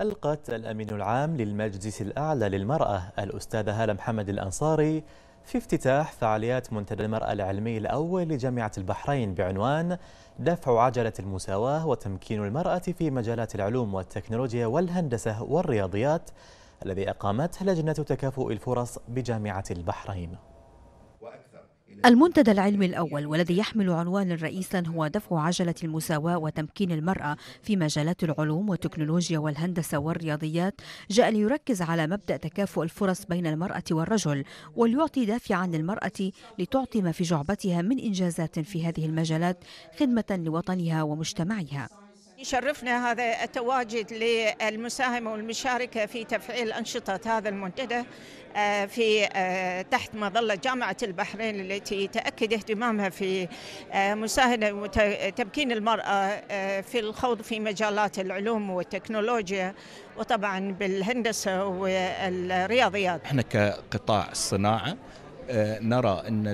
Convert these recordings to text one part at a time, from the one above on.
ألقت الأمين العام للمجلس الأعلى للمرأة الأستاذة هالة محمد الأنصاري في افتتاح فعاليات منتدى المرأة العلمي الأول لجامعة البحرين بعنوان دفع عجلة المساواة وتمكين المرأة في مجالات العلوم والتكنولوجيا والهندسة والرياضيات الذي أقامته لجنة تكافؤ الفرص بجامعة البحرين المنتدى العلمي الأول والذي يحمل عنوانا رئيسا هو دفع عجلة المساواة وتمكين المرأة في مجالات العلوم والتكنولوجيا والهندسة والرياضيات جاء ليركز على مبدأ تكافؤ الفرص بين المرأة والرجل وليعطي دافعا للمرأة لتعطي ما في جعبتها من إنجازات في هذه المجالات خدمة لوطنها ومجتمعها يشرفنا هذا التواجد للمساهمة والمشاركة في تفعيل أنشطة هذا المنتدى آه، في آه، تحت مظلة جامعة البحرين التي تأكد اهتمامها في آه، مساهمة وتمكين المرأة في الخوض في مجالات العلوم والتكنولوجيا وطبعا بالهندسة والرياضيات. احنا كقطاع الصناعة آه، نرى أن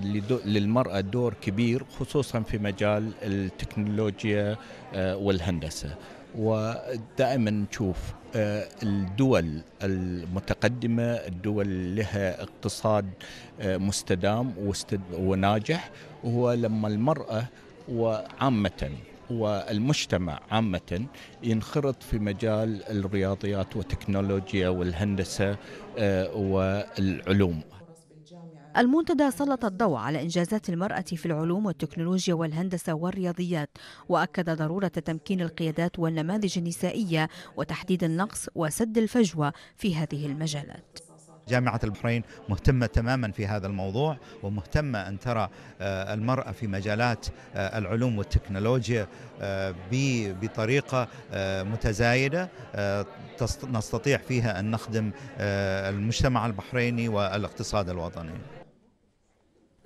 للمرأة دور كبير خصوصا في مجال التكنولوجيا آه، والهندسة ودائما نشوف آه، الدول المتقدمة الدول لها اقتصاد مستدام وناجح هو لما المرأة وعامة والمجتمع عامة ينخرط في مجال الرياضيات والتكنولوجيا والهندسة والعلوم المنتدى سلط الضوء على إنجازات المرأة في العلوم والتكنولوجيا والهندسة والرياضيات وأكد ضرورة تمكين القيادات والنماذج النسائية وتحديد النقص وسد الفجوة في هذه المجالات جامعة البحرين مهتمة تماما في هذا الموضوع ومهتمة أن ترى آه، المرأة في مجالات آه، العلوم والتكنولوجيا آه، بطريقة متزايدة نستطيع فيها أن نخدم المجتمع البحريني والاقتصاد الوطني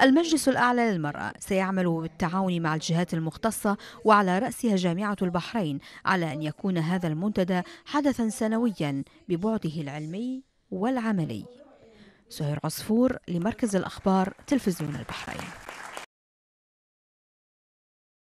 المجلس الأعلى للمرأة سيعمل بالتعاون مع الجهات المختصة وعلى رأسها جامعة البحرين على أن يكون هذا المنتدى حدثا سنويا ببعده العلمي والعملي سهير عصفور لمركز الأخبار تلفزيون البحرين